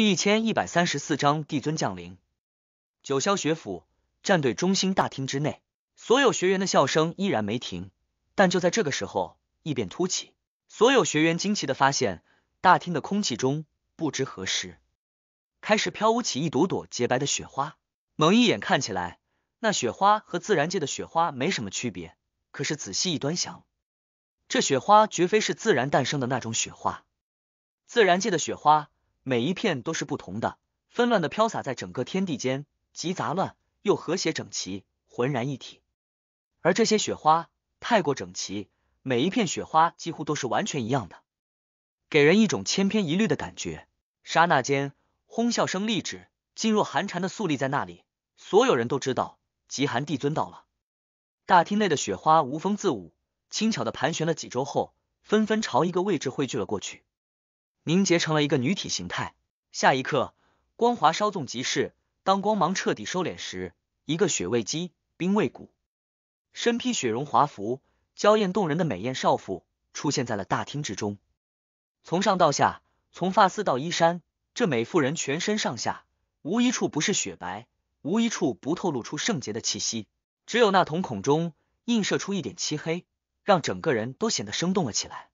第一千一百三十四章帝尊降临。九霄学府战队中心大厅之内，所有学员的笑声依然没停。但就在这个时候，异变突起，所有学员惊奇的发现，大厅的空气中不知何时开始飘舞起一朵朵洁白的雪花。猛一眼看起来，那雪花和自然界的雪花没什么区别。可是仔细一端详，这雪花绝非是自然诞生的那种雪花，自然界的雪花。每一片都是不同的，纷乱的飘洒在整个天地间，极杂乱又和谐整齐，浑然一体。而这些雪花太过整齐，每一片雪花几乎都是完全一样的，给人一种千篇一律的感觉。刹那间，哄笑声立止，噤若寒蝉的肃立在那里。所有人都知道，极寒帝尊到了。大厅内的雪花无风自舞，轻巧的盘旋了几周后，纷纷朝一个位置汇聚了过去。凝结成了一个女体形态。下一刻，光华稍纵即逝。当光芒彻底收敛时，一个雪未肌、冰未骨，身披雪绒华服、娇艳动人的美艳少妇出现在了大厅之中。从上到下，从发丝到衣衫，这美妇人全身上下无一处不是雪白，无一处不透露出圣洁的气息，只有那瞳孔中映射出一点漆黑，让整个人都显得生动了起来。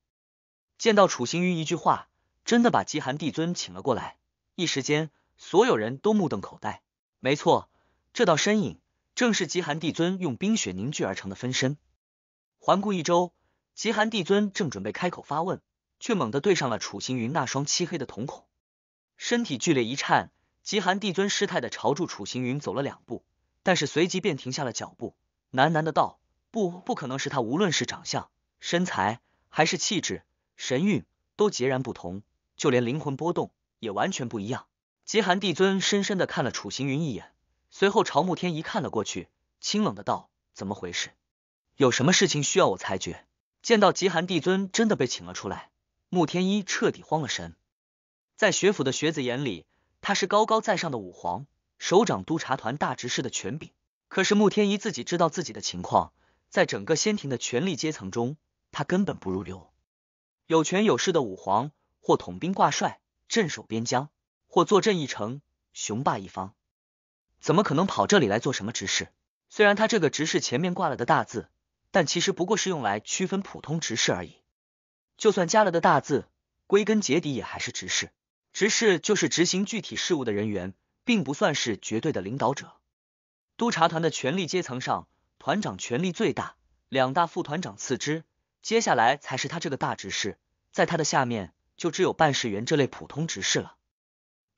见到楚行云一句话。真的把极寒帝尊请了过来，一时间所有人都目瞪口呆。没错，这道身影正是极寒帝尊用冰雪凝聚而成的分身。环顾一周，极寒帝尊正准备开口发问，却猛地对上了楚行云那双漆黑的瞳孔，身体剧烈一颤。极寒帝尊失态的朝住楚行云走了两步，但是随即便停下了脚步，喃喃的道：“不，不可能是他。无论是长相、身材，还是气质、神韵，都截然不同。”就连灵魂波动也完全不一样。极寒帝尊深深的看了楚行云一眼，随后朝慕天一看了过去，清冷的道：“怎么回事？有什么事情需要我裁决？”见到极寒帝尊真的被请了出来，慕天一彻底慌了神。在学府的学子眼里，他是高高在上的武皇，首掌督察团大执事的权柄。可是慕天一自己知道自己的情况，在整个仙庭的权力阶层中，他根本不入流。有权有势的武皇。或统兵挂帅，镇守边疆，或坐镇一城，雄霸一方，怎么可能跑这里来做什么执事？虽然他这个执事前面挂了的大字，但其实不过是用来区分普通执事而已。就算加了的大字，归根结底也还是执事。执事就是执行具体事务的人员，并不算是绝对的领导者。督察团的权力阶层上，团长权力最大，两大副团长次之，接下来才是他这个大执事。在他的下面。就只有办事员这类普通执事了，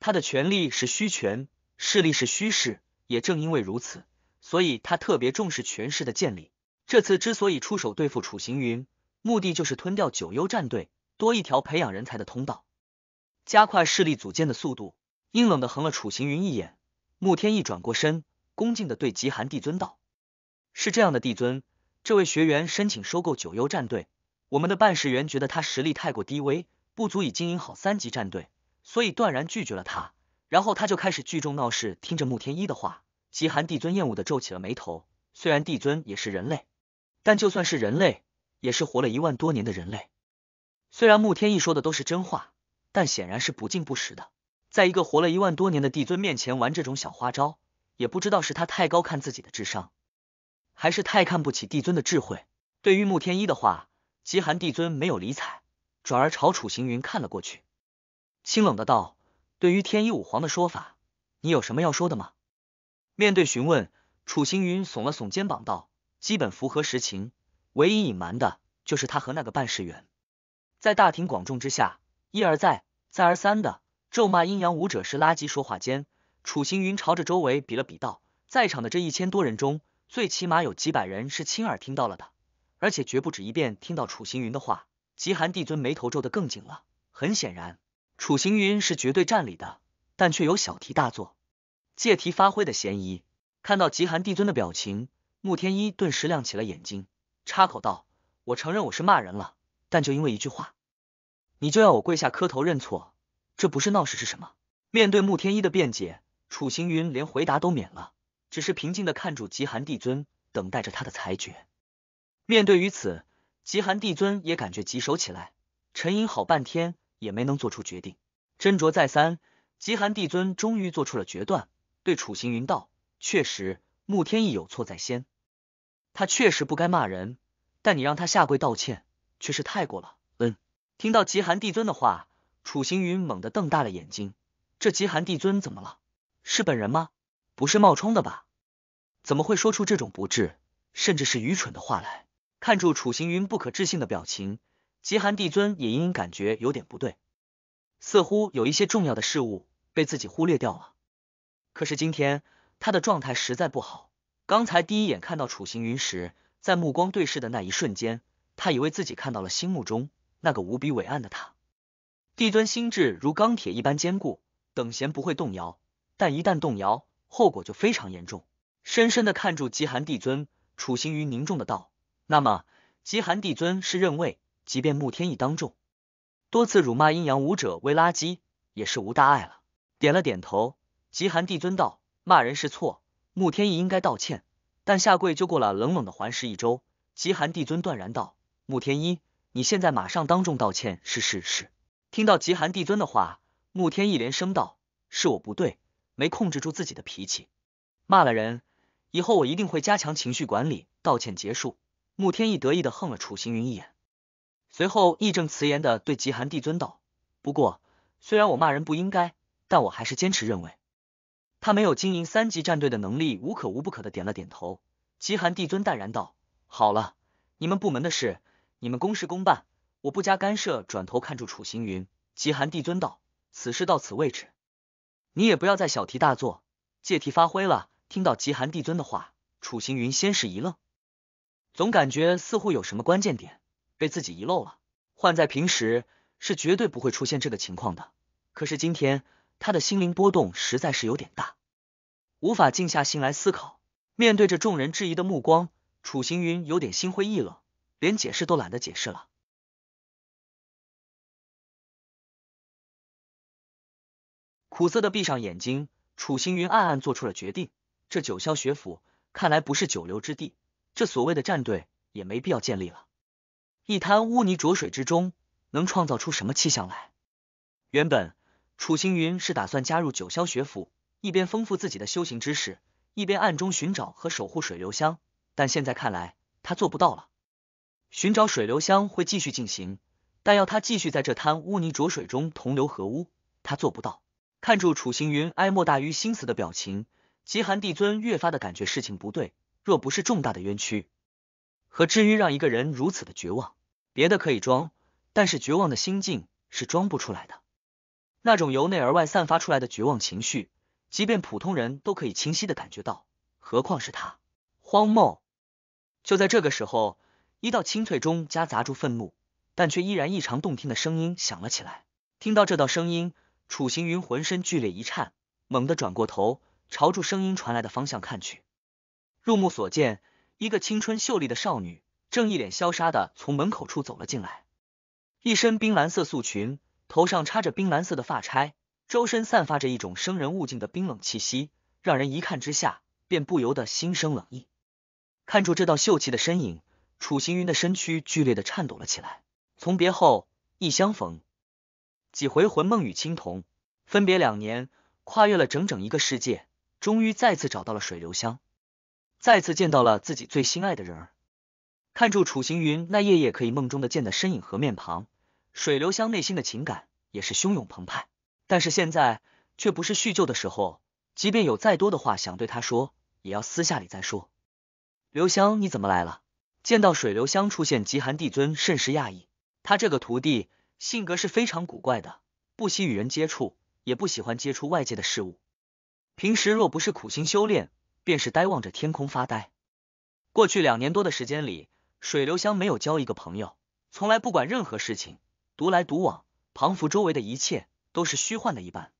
他的权力是虚权，势力是虚势。也正因为如此，所以他特别重视权势的建立。这次之所以出手对付楚行云，目的就是吞掉九幽战队，多一条培养人才的通道，加快势力组建的速度。阴冷的横了楚行云一眼，穆天意转过身，恭敬的对极寒帝尊道：“是这样的，帝尊，这位学员申请收购九幽战队，我们的办事员觉得他实力太过低微。”不足以经营好三级战队，所以断然拒绝了他。然后他就开始聚众闹事，听着穆天一的话，极寒帝尊厌恶的皱起了眉头。虽然帝尊也是人类，但就算是人类，也是活了一万多年的人类。虽然穆天一说的都是真话，但显然是不敬不实的。在一个活了一万多年的帝尊面前玩这种小花招，也不知道是他太高看自己的智商，还是太看不起帝尊的智慧。对于穆天一的话，极寒帝尊没有理睬。转而朝楚行云看了过去，清冷的道：“对于天一武皇的说法，你有什么要说的吗？”面对询问，楚行云耸了耸肩膀道：“基本符合实情，唯一隐瞒的就是他和那个办事员，在大庭广众之下一而再、再而三的咒骂阴阳武者是垃圾。”说话间，楚行云朝着周围比了比道：“在场的这一千多人中，最起码有几百人是亲耳听到了的，而且绝不止一遍听到楚行云的话。”极寒帝尊眉头皱得更紧了，很显然，楚行云是绝对占理的，但却有小题大做、借题发挥的嫌疑。看到极寒帝尊的表情，穆天一顿时亮起了眼睛，插口道：“我承认我是骂人了，但就因为一句话，你就要我跪下磕头认错，这不是闹事是什么？”面对穆天一的辩解，楚行云连回答都免了，只是平静的看住极寒帝尊，等待着他的裁决。面对于此。极寒帝尊也感觉棘手起来，沉吟好半天也没能做出决定。斟酌再三，极寒帝尊终于做出了决断，对楚行云道：“确实，穆天意有错在先，他确实不该骂人，但你让他下跪道歉却是太过了。”嗯，听到极寒帝尊的话，楚行云猛地瞪大了眼睛：“这极寒帝尊怎么了？是本人吗？不是冒充的吧？怎么会说出这种不智，甚至是愚蠢的话来？”看住楚行云不可置信的表情，极寒帝尊也隐隐感觉有点不对，似乎有一些重要的事物被自己忽略掉了。可是今天他的状态实在不好，刚才第一眼看到楚行云时，在目光对视的那一瞬间，他以为自己看到了心目中那个无比伟岸的他。帝尊心智如钢铁一般坚固，等闲不会动摇，但一旦动摇，后果就非常严重。深深的看住极寒帝尊，楚行云凝重的道。那么，极寒帝尊是认为，即便穆天意当众多次辱骂阴阳武者为垃圾，也是无大碍了。点了点头，极寒帝尊道：“骂人是错，穆天意应该道歉，但下跪就过了。”冷冷的环视一周，极寒帝尊断然道：“穆天一，你现在马上当众道歉，是是是。”听到极寒帝尊的话，穆天意连声道：“是我不对，没控制住自己的脾气，骂了人。以后我一定会加强情绪管理。”道歉结束。穆天意得意的横了楚行云一眼，随后义正辞严的对极寒帝尊道：“不过，虽然我骂人不应该，但我还是坚持认为他没有经营三级战队的能力。”无可无不可的点了点头。极寒帝尊淡然道：“好了，你们部门的事，你们公事公办，我不加干涉。”转头看住楚行云，极寒帝尊道：“此事到此为止，你也不要再小题大做，借题发挥了。”听到极寒帝尊的话，楚行云先是一愣。总感觉似乎有什么关键点被自己遗漏了，换在平时是绝对不会出现这个情况的。可是今天他的心灵波动实在是有点大，无法静下心来思考。面对着众人质疑的目光，楚行云有点心灰意冷，连解释都懒得解释了。苦涩的闭上眼睛，楚行云暗暗做出了决定：这九霄学府看来不是久留之地。这所谓的战队也没必要建立了，一滩污泥浊水之中能创造出什么气象来？原本楚行云是打算加入九霄学府，一边丰富自己的修行知识，一边暗中寻找和守护水流香，但现在看来他做不到了。寻找水流香会继续进行，但要他继续在这滩污泥浊水中同流合污，他做不到。看住楚行云哀莫大于心死的表情，极寒帝尊越发的感觉事情不对。若不是重大的冤屈，何至于让一个人如此的绝望？别的可以装，但是绝望的心境是装不出来的。那种由内而外散发出来的绝望情绪，即便普通人都可以清晰的感觉到，何况是他。荒漠。就在这个时候，一道清脆中夹杂住愤怒，但却依然异常动听的声音响了起来。听到这道声音，楚行云浑身剧烈一颤，猛地转过头，朝住声音传来的方向看去。入目所见，一个青春秀丽的少女正一脸潇洒的从门口处走了进来，一身冰蓝色素裙，头上插着冰蓝色的发钗，周身散发着一种生人勿近的冰冷气息，让人一看之下便不由得心生冷意。看住这道秀气的身影，楚行云的身躯剧烈的颤抖了起来。从别后，一相逢，几回魂梦与青铜，分别两年，跨越了整整一个世界，终于再次找到了水流香。再次见到了自己最心爱的人儿，看住楚行云那夜夜可以梦中的见的身影和面庞，水流香内心的情感也是汹涌澎湃。但是现在却不是叙旧的时候，即便有再多的话想对他说，也要私下里再说。刘香，你怎么来了？见到水流香出现，极寒帝尊甚是讶异。他这个徒弟性格是非常古怪的，不喜与人接触，也不喜欢接触外界的事物。平时若不是苦心修炼。便是呆望着天空发呆。过去两年多的时间里，水流香没有交一个朋友，从来不管任何事情，独来独往，彷佛周围的一切都是虚幻的一般。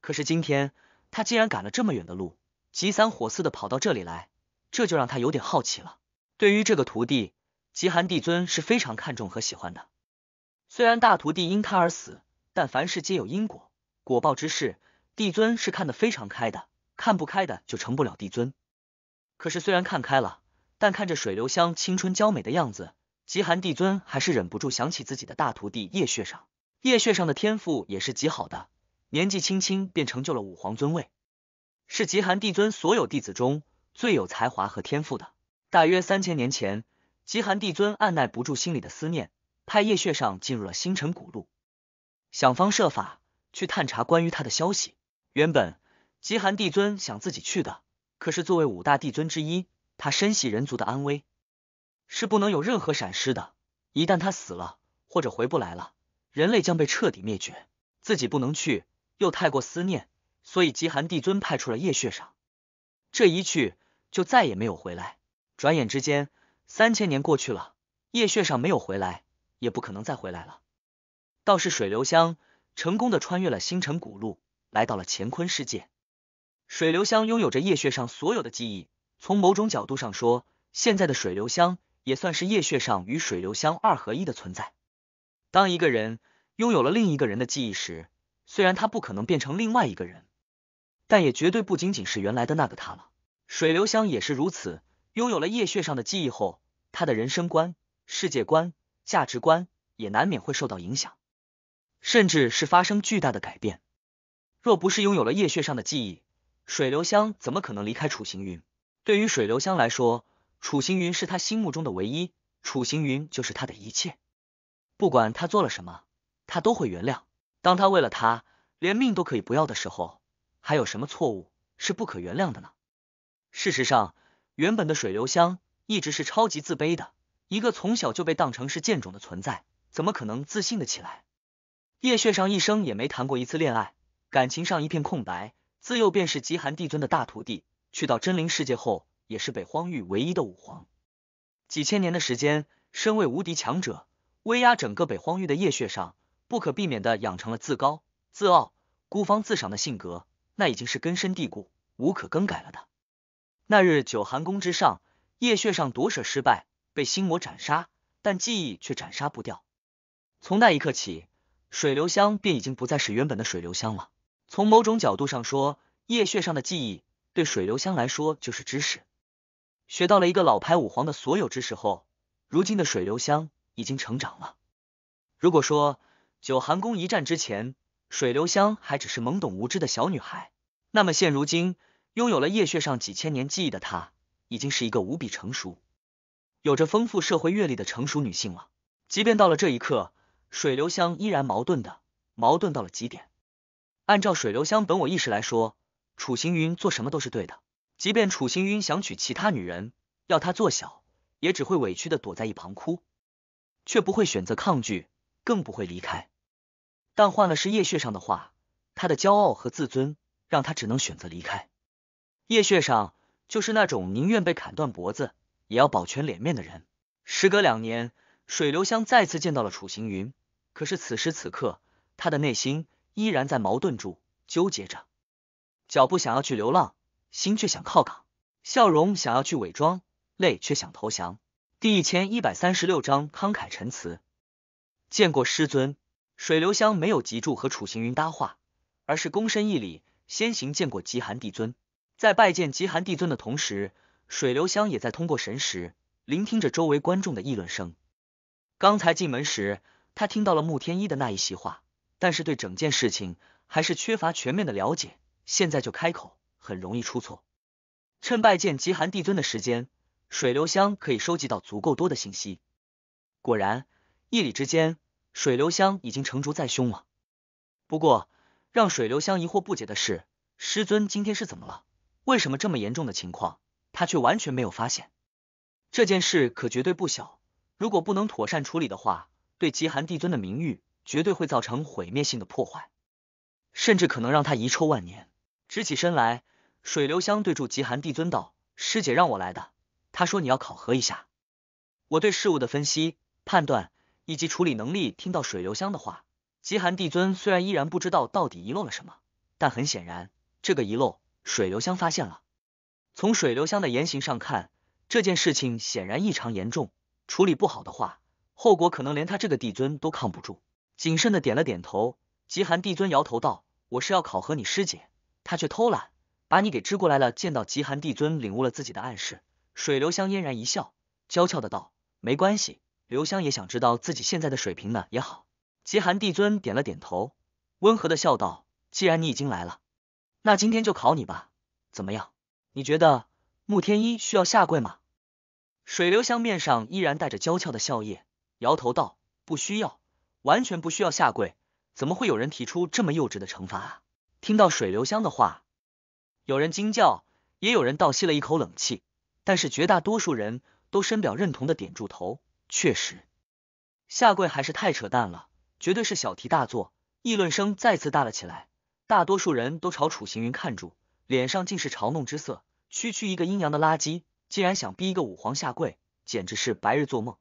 可是今天，他竟然赶了这么远的路，急三火四的跑到这里来，这就让他有点好奇了。对于这个徒弟，极寒帝尊是非常看重和喜欢的。虽然大徒弟因他而死，但凡事皆有因果，果报之事，帝尊是看得非常开的。看不开的就成不了帝尊。可是虽然看开了，但看着水流香青春娇美的样子，极寒帝尊还是忍不住想起自己的大徒弟叶血上。叶血上的天赋也是极好的，年纪轻轻便成就了五皇尊位，是极寒帝尊所有弟子中最有才华和天赋的。大约三千年前，极寒帝尊按耐不住心里的思念，派叶血上进入了星辰古路，想方设法去探查关于他的消息。原本。极寒帝尊想自己去的，可是作为五大帝尊之一，他深系人族的安危，是不能有任何闪失的。一旦他死了或者回不来了，人类将被彻底灭绝。自己不能去，又太过思念，所以极寒帝尊派出了叶血上。这一去就再也没有回来。转眼之间，三千年过去了，叶血上没有回来，也不可能再回来了。倒是水流香成功的穿越了星辰古路，来到了乾坤世界。水流香拥有着夜穴上所有的记忆，从某种角度上说，现在的水流香也算是夜穴上与水流香二合一的存在。当一个人拥有了另一个人的记忆时，虽然他不可能变成另外一个人，但也绝对不仅仅是原来的那个他了。水流香也是如此，拥有了夜穴上的记忆后，他的人生观、世界观、价值观也难免会受到影响，甚至是发生巨大的改变。若不是拥有了夜穴上的记忆，水流香怎么可能离开楚行云？对于水流香来说，楚行云是他心目中的唯一，楚行云就是他的一切。不管他做了什么，他都会原谅。当他为了他连命都可以不要的时候，还有什么错误是不可原谅的呢？事实上，原本的水流香一直是超级自卑的，一个从小就被当成是贱种的存在，怎么可能自信的起来？叶炫上一生也没谈过一次恋爱，感情上一片空白。自幼便是极寒帝尊的大徒弟，去到真灵世界后，也是北荒域唯一的武皇。几千年的时间，身为无敌强者，威压整个北荒域的夜血上，不可避免的养成了自高自傲、孤芳自赏的性格，那已经是根深蒂固、无可更改了的。那日九寒宫之上，夜血上夺舍失败，被心魔斩杀，但记忆却斩杀不掉。从那一刻起，水流香便已经不再是原本的水流香了。从某种角度上说，叶血上的记忆对水流香来说就是知识。学到了一个老牌武皇的所有知识后，如今的水流香已经成长了。如果说九寒宫一战之前，水流香还只是懵懂无知的小女孩，那么现如今拥有了叶血上几千年记忆的她，已经是一个无比成熟、有着丰富社会阅历的成熟女性了。即便到了这一刻，水流香依然矛盾的，矛盾到了极点。按照水流香本我意识来说，楚行云做什么都是对的。即便楚行云想娶其他女人，要她做小，也只会委屈的躲在一旁哭，却不会选择抗拒，更不会离开。但换了是叶雪上的话，他的骄傲和自尊让他只能选择离开。叶雪上就是那种宁愿被砍断脖子，也要保全脸面的人。时隔两年，水流香再次见到了楚行云，可是此时此刻，他的内心。依然在矛盾住、纠结着，脚步想要去流浪，心却想靠港；笑容想要去伪装，泪却想投降。第一千一百三十六章慷慨陈词。见过师尊，水流香没有急住和楚行云搭话，而是躬身一礼，先行见过极寒帝尊。在拜见极寒帝尊的同时，水流香也在通过神识聆听着周围观众的议论声。刚才进门时，他听到了穆天一的那一席话。但是对整件事情还是缺乏全面的了解，现在就开口很容易出错。趁拜见极寒帝尊的时间，水流香可以收集到足够多的信息。果然，一礼之间，水流香已经成竹在胸了。不过，让水流香疑惑不解的是，师尊今天是怎么了？为什么这么严重的情况，他却完全没有发现？这件事可绝对不小，如果不能妥善处理的话，对极寒帝尊的名誉……绝对会造成毁灭性的破坏，甚至可能让他遗臭万年。直起身来，水流香对住极寒帝尊道：“师姐让我来的，她说你要考核一下我对事物的分析、判断以及处理能力。”听到水流香的话，极寒帝尊虽然依然不知道到底遗漏了什么，但很显然，这个遗漏水流香发现了。从水流香的言行上看，这件事情显然异常严重，处理不好的话，后果可能连他这个帝尊都扛不住。谨慎的点了点头，极寒帝尊摇头道：“我是要考核你师姐，她却偷懒，把你给支过来了。”见到极寒帝尊领悟了自己的暗示，水流香嫣然一笑，娇俏的道：“没关系，流香也想知道自己现在的水平呢。”也好，极寒帝尊点了点头，温和的笑道：“既然你已经来了，那今天就考你吧，怎么样？你觉得穆天一需要下跪吗？”水流香面上依然带着娇俏的笑靥，摇头道：“不需要。”完全不需要下跪，怎么会有人提出这么幼稚的惩罚啊？听到水流香的话，有人惊叫，也有人倒吸了一口冷气，但是绝大多数人都深表认同的，点住头。确实，下跪还是太扯淡了，绝对是小题大做。议论声再次大了起来，大多数人都朝楚行云看住，脸上尽是嘲弄之色。区区一个阴阳的垃圾，竟然想逼一个武皇下跪，简直是白日做梦。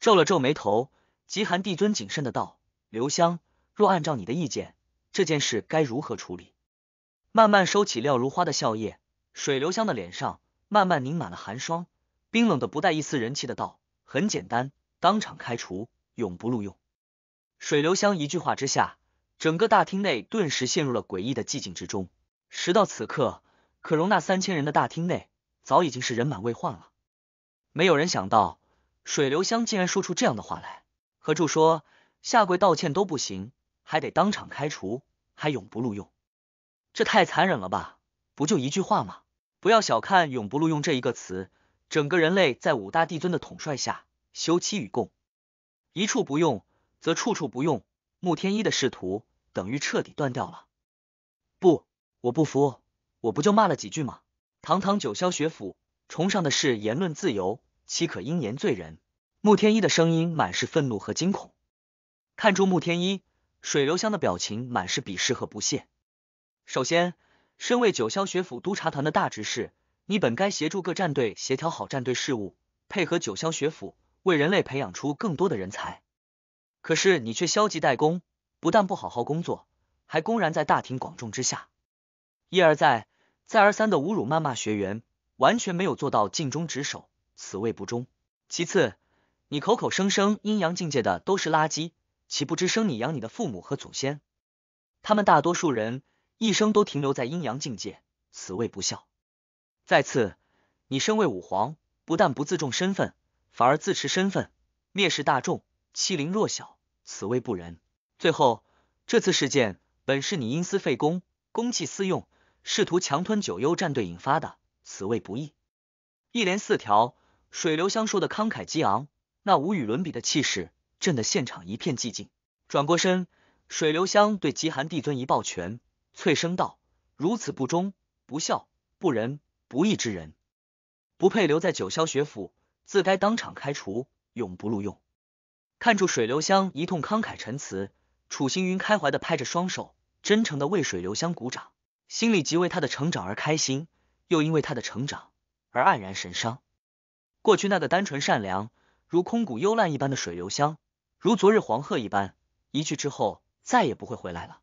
皱了皱眉头。极寒帝尊谨慎的道：“刘香，若按照你的意见，这件事该如何处理？”慢慢收起廖如花的笑靥，水流香的脸上慢慢凝满了寒霜，冰冷的不带一丝人气的道：“很简单，当场开除，永不录用。”水流香一句话之下，整个大厅内顿时陷入了诡异的寂静之中。时到此刻，可容纳三千人的大厅内早已经是人满为患了。没有人想到，水流香竟然说出这样的话来。何柱说：“下跪道歉都不行，还得当场开除，还永不录用，这太残忍了吧？不就一句话吗？不要小看‘永不录用’这一个词，整个人类在五大帝尊的统帅下休戚与共，一处不用则处处不用。穆天一的仕途等于彻底断掉了。不，我不服，我不就骂了几句吗？堂堂九霄学府，崇尚的是言论自由，岂可因言罪人？”穆天一的声音满是愤怒和惊恐，看住穆天一，水流香的表情满是鄙视和不屑。首先，身为九霄学府督察团的大执事，你本该协助各战队协调好战队事务，配合九霄学府为人类培养出更多的人才。可是你却消极怠工，不但不好好工作，还公然在大庭广众之下，一而再、再而三的侮辱谩骂学员，完全没有做到尽忠职守，此谓不忠。其次，你口口声声阴阳境界的都是垃圾，岂不知生你养你的父母和祖先，他们大多数人一生都停留在阴阳境界，此谓不孝。再次，你身为武皇，不但不自重身份，反而自持身份，蔑视大众，欺凌弱小，此谓不仁。最后，这次事件本是你因私废公，公器私用，试图强吞九幽战队引发的，此谓不义。一连四条，水流香说的慷慨激昂。那无与伦比的气势，震得现场一片寂静。转过身，水流香对极寒帝尊一抱拳，脆声道：“如此不忠、不孝、不仁、不义之人，不配留在九霄学府，自该当场开除，永不录用。”看住水流香一通慷慨陈词，楚行云开怀的拍着双手，真诚的为水流香鼓掌，心里即为他的成长而开心，又因为他的成长而黯然神伤。过去那个单纯善良。如空谷幽兰一般的水流香，如昨日黄鹤一般，一去之后再也不会回来了。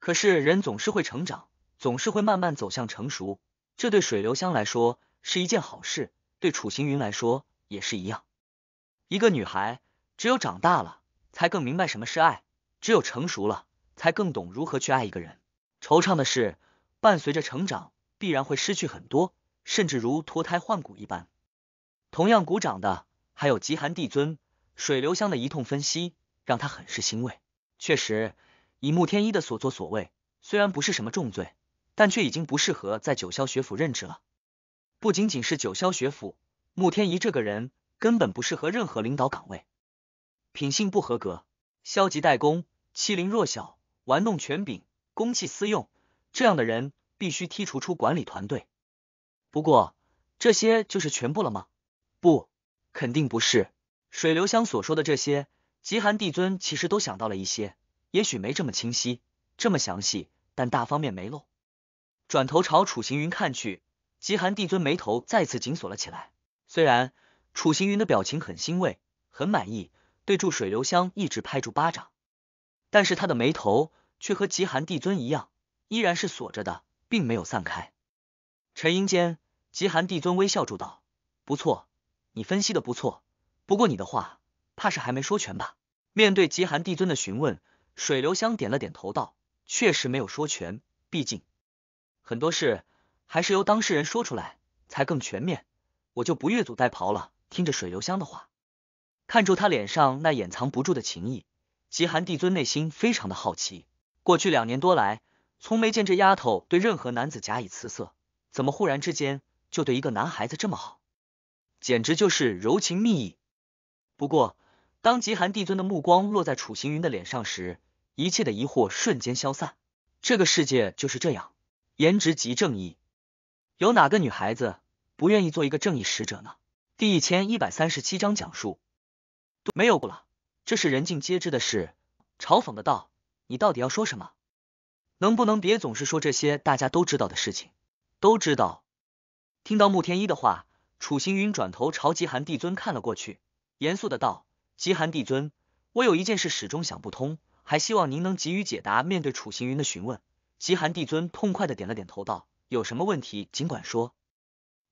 可是人总是会成长，总是会慢慢走向成熟，这对水流香来说是一件好事，对楚行云来说也是一样。一个女孩只有长大了，才更明白什么是爱；只有成熟了，才更懂如何去爱一个人。惆怅的是，伴随着成长，必然会失去很多，甚至如脱胎换骨一般。同样鼓掌的。还有极寒帝尊水流香的一通分析，让他很是欣慰。确实，以穆天一的所作所为，虽然不是什么重罪，但却已经不适合在九霄学府任职了。不仅仅是九霄学府，穆天一这个人根本不适合任何领导岗位，品性不合格，消极怠工，欺凌弱小，玩弄权柄，公器私用，这样的人必须剔除出管理团队。不过，这些就是全部了吗？不。肯定不是水流香所说的这些。极寒帝尊其实都想到了一些，也许没这么清晰、这么详细，但大方面没漏。转头朝楚行云看去，极寒帝尊眉头再次紧锁了起来。虽然楚行云的表情很欣慰、很满意，对住水流香一直拍住巴掌，但是他的眉头却和极寒帝尊一样，依然是锁着的，并没有散开。沉吟间，极寒帝尊微笑住道：“不错。”你分析的不错，不过你的话怕是还没说全吧？面对极寒帝尊的询问，水流香点了点头，道：“确实没有说全，毕竟很多事还是由当事人说出来才更全面。我就不越俎代庖了。”听着水流香的话，看住他脸上那掩藏不住的情意，极寒帝尊内心非常的好奇。过去两年多来，从没见这丫头对任何男子假以辞色，怎么忽然之间就对一个男孩子这么好？简直就是柔情蜜意。不过，当极寒帝尊的目光落在楚行云的脸上时，一切的疑惑瞬间消散。这个世界就是这样，颜值即正义。有哪个女孩子不愿意做一个正义使者呢？第一千一百三十七章讲述，没有了，这是人尽皆知的事。嘲讽的道：“你到底要说什么？能不能别总是说这些大家都知道的事情？都知道。”听到穆天一的话。楚行云转头朝极寒帝尊看了过去，严肃的道：“极寒帝尊，我有一件事始终想不通，还希望您能给予解答。”面对楚行云的询问，极寒帝尊痛快的点了点头，道：“有什么问题尽管说，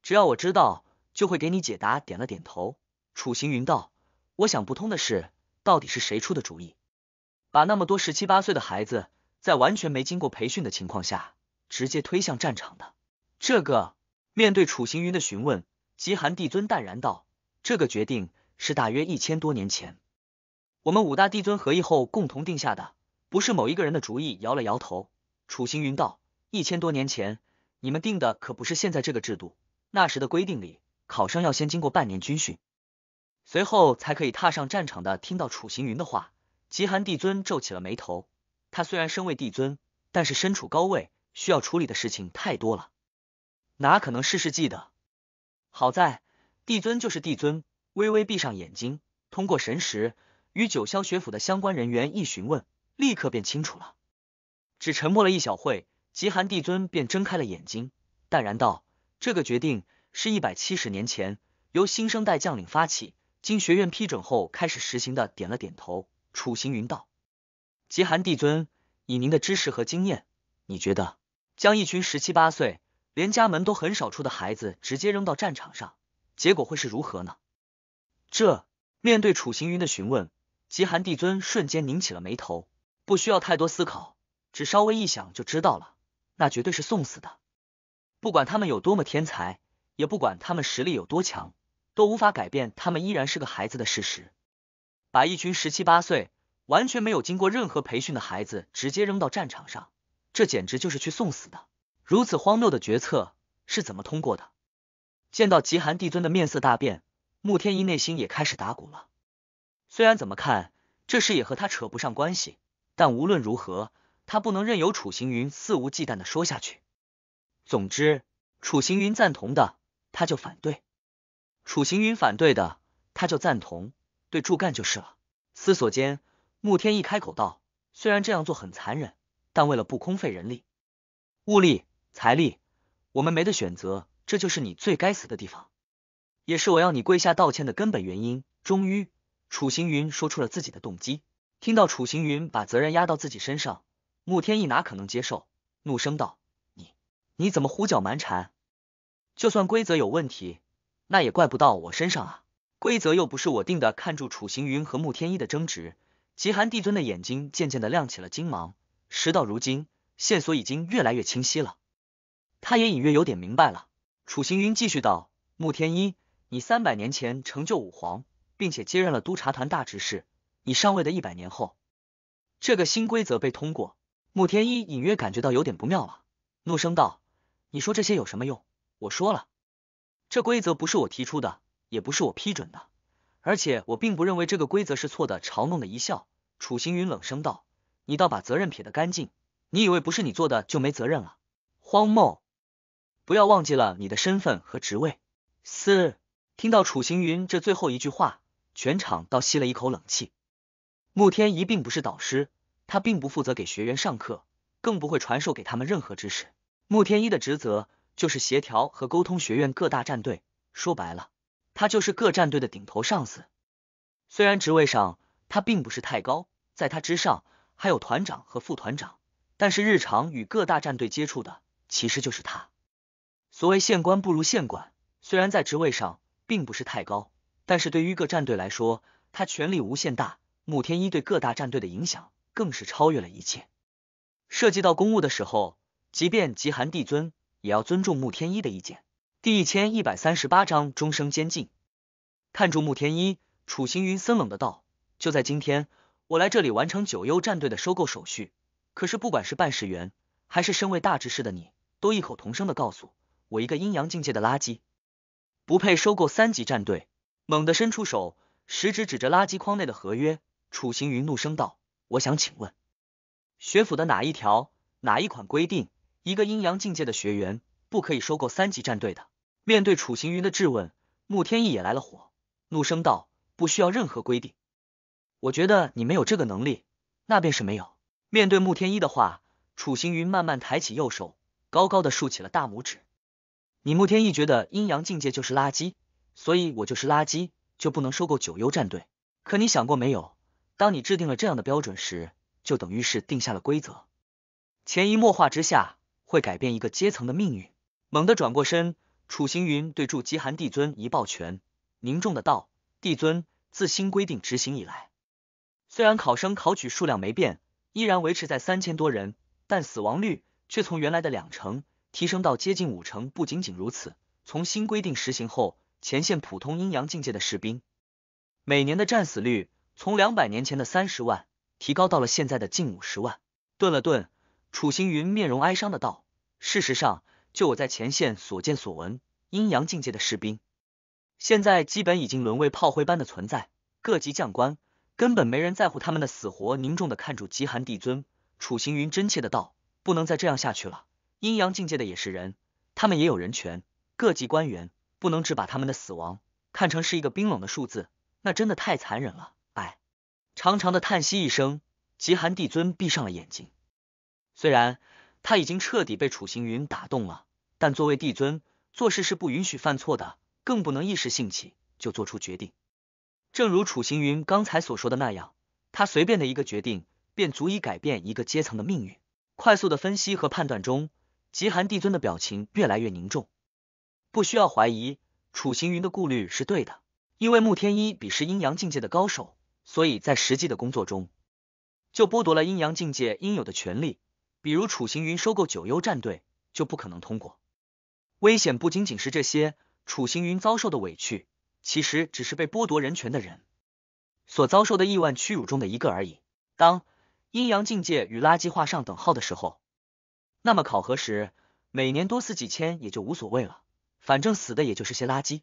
只要我知道，就会给你解答。”点了点头，楚行云道：“我想不通的是，到底是谁出的主意，把那么多十七八岁的孩子，在完全没经过培训的情况下，直接推向战场的？”这个面对楚行云的询问。极寒帝尊淡然道：“这个决定是大约一千多年前，我们五大帝尊合议后共同定下的，不是某一个人的主意。”摇了摇头，楚行云道：“一千多年前，你们定的可不是现在这个制度。那时的规定里，考生要先经过半年军训，随后才可以踏上战场的。”听到楚行云的话，极寒帝尊皱起了眉头。他虽然身为帝尊，但是身处高位，需要处理的事情太多了，哪可能事事记得？好在帝尊就是帝尊，微微闭上眼睛，通过神识与九霄学府的相关人员一询问，立刻便清楚了。只沉默了一小会，极寒帝尊便睁开了眼睛，淡然道：“这个决定是一百七十年前由新生代将领发起，经学院批准后开始实行的。”点了点头，楚行云道：“极寒帝尊，以您的知识和经验，你觉得将一群十七八岁……”连家门都很少出的孩子，直接扔到战场上，结果会是如何呢？这面对楚行云的询问，极寒帝尊瞬间拧起了眉头。不需要太多思考，只稍微一想就知道了，那绝对是送死的。不管他们有多么天才，也不管他们实力有多强，都无法改变他们依然是个孩子的事实。把一群十七八岁、完全没有经过任何培训的孩子直接扔到战场上，这简直就是去送死的。如此荒谬的决策是怎么通过的？见到极寒帝尊的面色大变，穆天一内心也开始打鼓了。虽然怎么看这事也和他扯不上关系，但无论如何，他不能任由楚行云肆无忌惮的说下去。总之，楚行云赞同的，他就反对；楚行云反对的，他就赞同。对柱干就是了。思索间，穆天一开口道：“虽然这样做很残忍，但为了不空费人力物力。”财力，我们没得选择，这就是你最该死的地方，也是我要你跪下道歉的根本原因。终于，楚行云说出了自己的动机。听到楚行云把责任压到自己身上，穆天意哪可能接受？怒声道：“你你怎么胡搅蛮缠？就算规则有问题，那也怪不到我身上啊！规则又不是我定的。”看住楚行云和穆天意的争执，极寒帝尊的眼睛渐渐的亮起了金芒。时到如今，线索已经越来越清晰了。他也隐约有点明白了。楚行云继续道：“穆天一，你三百年前成就武皇，并且接任了督察团大执事，你上位的一百年后，这个新规则被通过。”穆天一隐约感觉到有点不妙了，怒声道：“你说这些有什么用？我说了，这规则不是我提出的，也不是我批准的，而且我并不认为这个规则是错的。”嘲弄的一笑，楚行云冷声道：“你倒把责任撇得干净，你以为不是你做的就没责任了？”荒谬。不要忘记了你的身份和职位。四，听到楚行云这最后一句话，全场倒吸了一口冷气。穆天一并不是导师，他并不负责给学员上课，更不会传授给他们任何知识。穆天一的职责就是协调和沟通学院各大战队。说白了，他就是各战队的顶头上司。虽然职位上他并不是太高，在他之上还有团长和副团长，但是日常与各大战队接触的其实就是他。所谓县官不如县管，虽然在职位上并不是太高，但是对于各战队来说，他权力无限大。穆天一对各大战队的影响更是超越了一切。涉及到公务的时候，即便极寒帝尊也要尊重穆天一的意见。第一千一百三十八章终生监禁，看住穆天一，楚行云森冷的道：“就在今天，我来这里完成九幽战队的收购手续。可是，不管是办事员还是身为大执事的你，都异口同声的告诉。”我一个阴阳境界的垃圾，不配收购三级战队。猛地伸出手，食指指着垃圾筐内的合约，楚行云怒声道：“我想请问，学府的哪一条、哪一款规定，一个阴阳境界的学员不可以收购三级战队的？”面对楚行云的质问，穆天意也来了火，怒声道：“不需要任何规定，我觉得你没有这个能力，那便是没有。”面对穆天一的话，楚行云慢慢抬起右手，高高的竖起了大拇指。你慕天意觉得阴阳境界就是垃圾，所以我就是垃圾，就不能收购九幽战队。可你想过没有？当你制定了这样的标准时，就等于是定下了规则，潜移默化之下会改变一个阶层的命运。猛地转过身，楚行云对住极寒帝尊一抱拳，凝重的道：“帝尊，自新规定执行以来，虽然考生考取数量没变，依然维持在三千多人，但死亡率却从原来的两成。”提升到接近五成，不仅仅如此。从新规定实行后，前线普通阴阳境界的士兵，每年的战死率从两百年前的三十万，提高到了现在的近五十万。顿了顿，楚行云面容哀伤的道：“事实上，就我在前线所见所闻，阴阳境界的士兵，现在基本已经沦为炮灰般的存在。各级将官根本没人在乎他们的死活。”凝重的看着极寒帝尊，楚行云真切的道：“不能再这样下去了。”阴阳境界的也是人，他们也有人权。各级官员不能只把他们的死亡看成是一个冰冷的数字，那真的太残忍了。哎，长长的叹息一声，极寒帝尊闭上了眼睛。虽然他已经彻底被楚行云打动了，但作为帝尊，做事是不允许犯错的，更不能一时兴起就做出决定。正如楚行云刚才所说的那样，他随便的一个决定便足以改变一个阶层的命运。快速的分析和判断中。极寒帝尊的表情越来越凝重，不需要怀疑，楚行云的顾虑是对的。因为慕天一鄙视阴阳境界的高手，所以在实际的工作中就剥夺了阴阳境界应有的权利，比如楚行云收购九幽战队就不可能通过。危险不仅仅是这些，楚行云遭受的委屈，其实只是被剥夺人权的人所遭受的亿万屈辱中的一个而已。当阴阳境界与垃圾画上等号的时候。那么考核时，每年多死几千也就无所谓了，反正死的也就是些垃圾。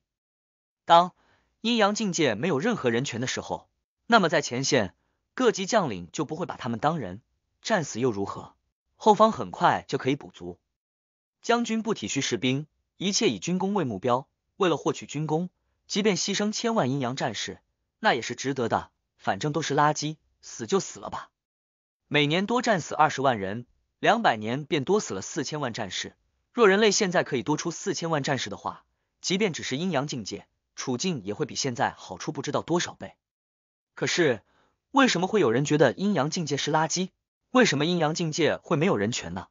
当阴阳境界没有任何人权的时候，那么在前线各级将领就不会把他们当人，战死又如何？后方很快就可以补足。将军不体恤士兵，一切以军功为目标。为了获取军功，即便牺牲千万阴阳战士，那也是值得的。反正都是垃圾，死就死了吧。每年多战死二十万人。两百年便多死了四千万战士。若人类现在可以多出四千万战士的话，即便只是阴阳境界，处境也会比现在好出不知道多少倍。可是，为什么会有人觉得阴阳境界是垃圾？为什么阴阳境界会没有人权呢？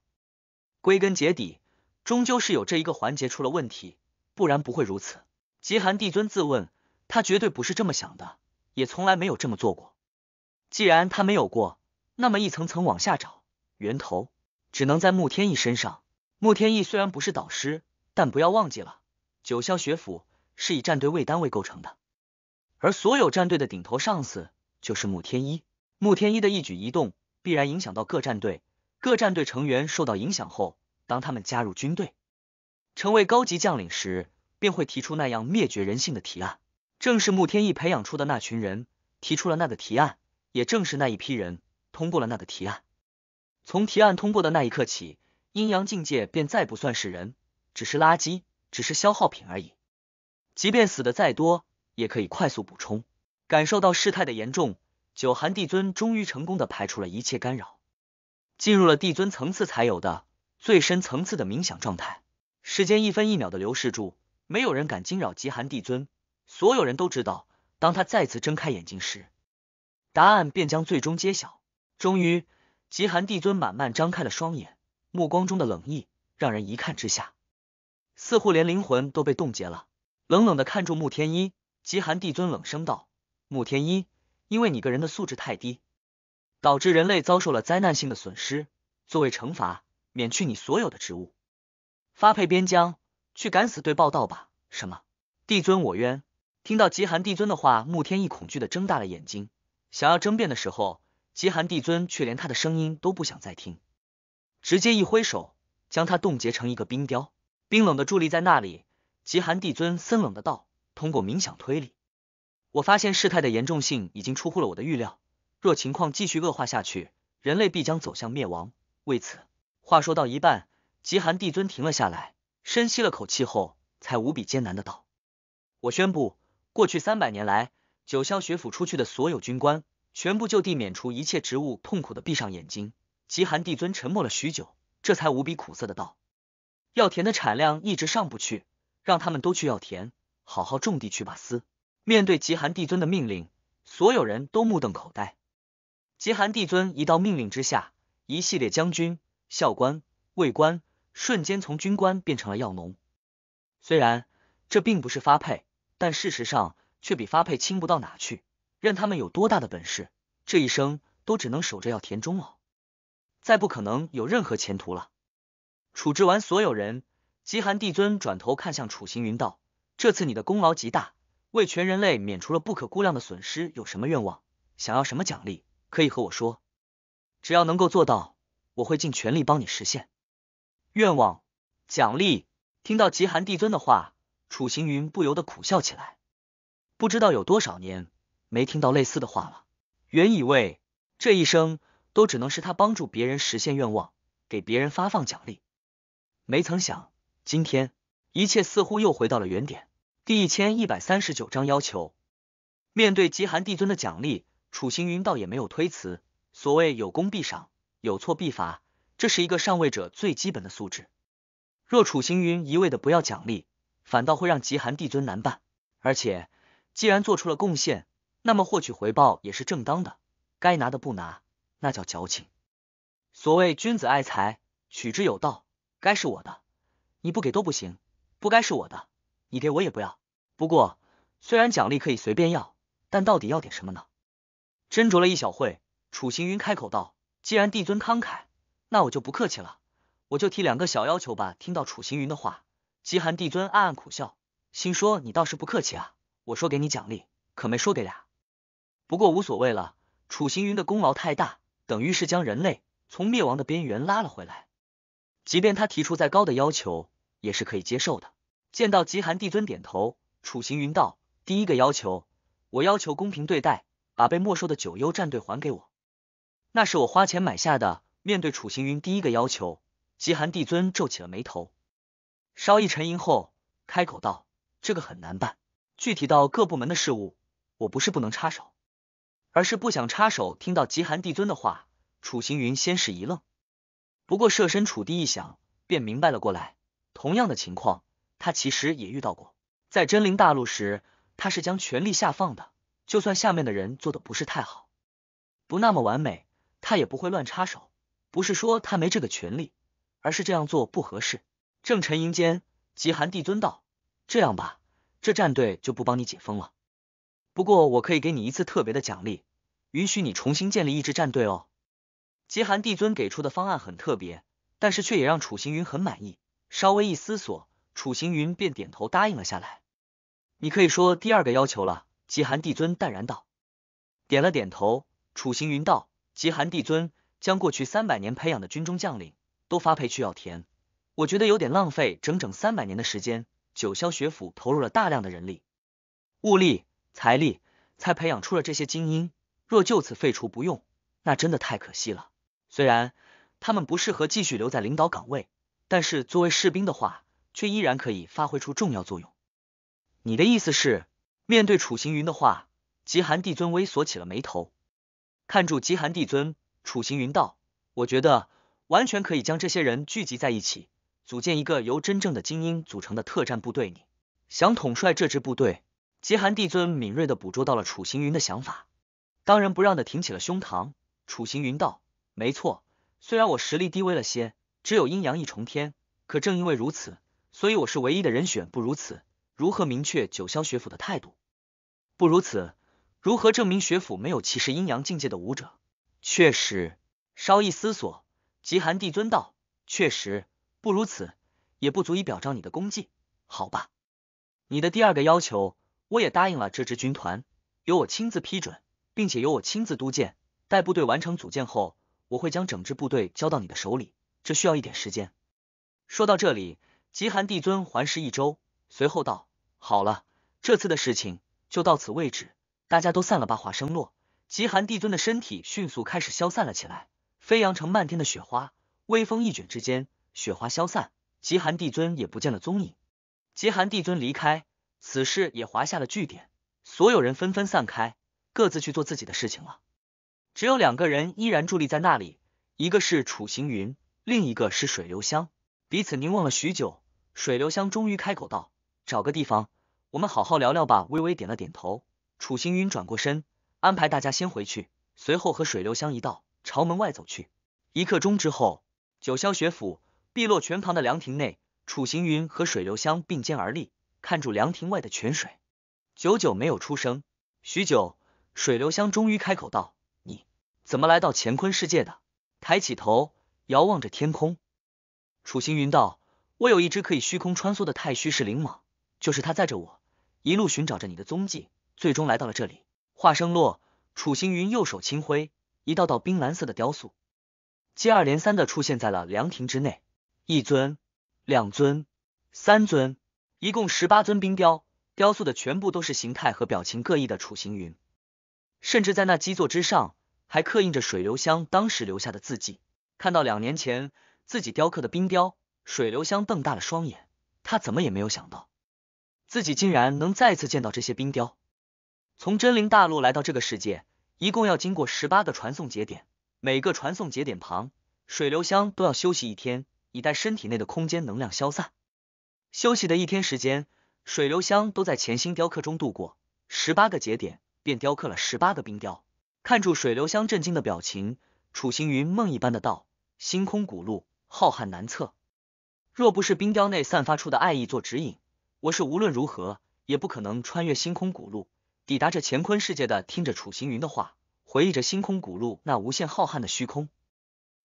归根结底，终究是有这一个环节出了问题，不然不会如此。极寒帝尊自问，他绝对不是这么想的，也从来没有这么做过。既然他没有过，那么一层层往下找源头。只能在穆天意身上。穆天意虽然不是导师，但不要忘记了，九霄学府是以战队为单位构成的，而所有战队的顶头上司就是穆天一。穆天一的一举一动必然影响到各战队，各战队成员受到影响后，当他们加入军队，成为高级将领时，便会提出那样灭绝人性的提案。正是穆天意培养出的那群人提出了那个提案，也正是那一批人通过了那个提案。从提案通过的那一刻起，阴阳境界便再不算是人，只是垃圾，只是消耗品而已。即便死的再多，也可以快速补充。感受到事态的严重，九寒帝尊终于成功的排除了一切干扰，进入了帝尊层次才有的最深层次的冥想状态。时间一分一秒的流逝住，没有人敢惊扰极寒帝尊。所有人都知道，当他再次睁开眼睛时，答案便将最终揭晓。终于。极寒帝尊慢慢张开了双眼，目光中的冷意让人一看之下，似乎连灵魂都被冻结了。冷冷的看住穆天一，极寒帝尊冷声道：“穆天一，因为你个人的素质太低，导致人类遭受了灾难性的损失，作为惩罚，免去你所有的职务，发配边疆去敢死队报道吧。”“什么？帝尊，我冤！”听到极寒帝尊的话，穆天一恐惧的睁大了眼睛，想要争辩的时候。极寒帝尊却连他的声音都不想再听，直接一挥手将他冻结成一个冰雕，冰冷的伫立在那里。极寒帝尊森冷的道：“通过冥想推理，我发现事态的严重性已经出乎了我的预料。若情况继续恶化下去，人类必将走向灭亡。”为此，话说到一半，极寒帝尊停了下来，深吸了口气后，才无比艰难的道：“我宣布，过去三百年来，九霄学府出去的所有军官。”全部就地免除一切职务，痛苦的闭上眼睛。极寒帝尊沉默了许久，这才无比苦涩的道：“药田的产量一直上不去，让他们都去药田，好好种地去吧。”司面对极寒帝尊的命令，所有人都目瞪口呆。极寒帝尊一道命令之下，一系列将军、校官、卫官瞬间从军官变成了药农。虽然这并不是发配，但事实上却比发配轻不到哪去。任他们有多大的本事，这一生都只能守着要田中了，再不可能有任何前途了。处置完所有人，极寒帝尊转头看向楚行云道：“这次你的功劳极大，为全人类免除了不可估量的损失，有什么愿望，想要什么奖励，可以和我说，只要能够做到，我会尽全力帮你实现愿望、奖励。”听到极寒帝尊的话，楚行云不由得苦笑起来，不知道有多少年。没听到类似的话了。原以为这一生都只能是他帮助别人实现愿望，给别人发放奖励，没曾想今天一切似乎又回到了原点。第一千一百三十九章要求，面对极寒帝尊的奖励，楚行云倒也没有推辞。所谓有功必赏，有错必罚，这是一个上位者最基本的素质。若楚行云一味的不要奖励，反倒会让极寒帝尊难办。而且，既然做出了贡献，那么获取回报也是正当的，该拿的不拿，那叫矫情。所谓君子爱财，取之有道。该是我的，你不给都不行；不该是我的，你给我也不要。不过，虽然奖励可以随便要，但到底要点什么呢？斟酌了一小会，楚行云开口道：“既然帝尊慷慨，那我就不客气了，我就提两个小要求吧。”听到楚行云的话，极寒帝尊暗暗苦笑，心说：“你倒是不客气啊！我说给你奖励，可没说给俩。”不过无所谓了，楚行云的功劳太大，等于是将人类从灭亡的边缘拉了回来。即便他提出再高的要求，也是可以接受的。见到极寒帝尊点头，楚行云道：“第一个要求，我要求公平对待，把被没收的九幽战队还给我，那是我花钱买下的。”面对楚行云第一个要求，极寒帝尊皱起了眉头，稍一沉吟后，开口道：“这个很难办，具体到各部门的事务，我不是不能插手。”而是不想插手，听到极寒帝尊的话，楚行云先是一愣，不过设身处地一想，便明白了过来。同样的情况，他其实也遇到过，在真灵大陆时，他是将权力下放的，就算下面的人做的不是太好，不那么完美，他也不会乱插手。不是说他没这个权利，而是这样做不合适。正沉吟间，极寒帝尊道：“这样吧，这战队就不帮你解封了。”不过我可以给你一次特别的奖励，允许你重新建立一支战队哦。极寒帝尊给出的方案很特别，但是却也让楚行云很满意。稍微一思索，楚行云便点头答应了下来。你可以说第二个要求了，极寒帝尊淡然道。点了点头，楚行云道：“极寒帝尊将过去三百年培养的军中将领都发配去药田，我觉得有点浪费。整整三百年的时间，九霄学府投入了大量的人力、物力。”财力才培养出了这些精英，若就此废除不用，那真的太可惜了。虽然他们不适合继续留在领导岗位，但是作为士兵的话，却依然可以发挥出重要作用。你的意思是？面对楚行云的话，极寒帝尊微锁起了眉头。看住极寒帝尊，楚行云道：“我觉得完全可以将这些人聚集在一起，组建一个由真正的精英组成的特战部队。你想统帅这支部队？”极寒帝尊敏锐的捕捉到了楚行云的想法，当仁不让的挺起了胸膛。楚行云道：“没错，虽然我实力低微了些，只有阴阳一重天，可正因为如此，所以我是唯一的人选。不如此，如何明确九霄学府的态度？不如此，如何证明学府没有歧视阴阳境界的武者？确实，稍一思索，极寒帝尊道：‘确实，不如此，也不足以表彰你的功绩。’好吧，你的第二个要求。”我也答应了这支军团，由我亲自批准，并且由我亲自督建。待部队完成组建后，我会将整支部队交到你的手里。这需要一点时间。说到这里，极寒帝尊环视一周，随后道：“好了，这次的事情就到此为止，大家都散了吧。”华生落，极寒帝尊的身体迅速开始消散了起来，飞扬成漫天的雪花。微风一卷之间，雪花消散，极寒帝尊也不见了踪影。极寒帝尊离开。此事也划下了句点，所有人纷纷散开，各自去做自己的事情了。只有两个人依然伫立在那里，一个是楚行云，另一个是水流香，彼此凝望了许久。水流香终于开口道：“找个地方，我们好好聊聊吧。”微微点了点头，楚行云转过身，安排大家先回去，随后和水流香一道朝门外走去。一刻钟之后，九霄学府碧落泉旁的凉亭内，楚行云和水流香并肩而立。看住凉亭外的泉水，久久没有出声。许久，水流香终于开口道：“你怎么来到乾坤世界的？”抬起头，遥望着天空，楚行云道：“我有一只可以虚空穿梭的太虚式灵蟒，就是它载着我，一路寻找着你的踪迹，最终来到了这里。”话声落，楚行云右手轻挥，一道道冰蓝色的雕塑接二连三的出现在了凉亭之内，一尊、两尊、三尊。一共十八尊冰雕，雕塑的全部都是形态和表情各异的楚行云，甚至在那基座之上还刻印着水流香当时留下的字迹。看到两年前自己雕刻的冰雕，水流香瞪大了双眼，他怎么也没有想到，自己竟然能再次见到这些冰雕。从真灵大陆来到这个世界，一共要经过十八个传送节点，每个传送节点旁，水流香都要休息一天，以待身体内的空间能量消散。休息的一天时间，水流香都在潜心雕刻中度过。十八个节点，便雕刻了十八个冰雕。看住水流香震惊的表情，楚行云梦一般的道：“星空古路，浩瀚难测。若不是冰雕内散发出的爱意做指引，我是无论如何也不可能穿越星空古路，抵达这乾坤世界的。”听着楚行云的话，回忆着星空古路那无限浩瀚的虚空，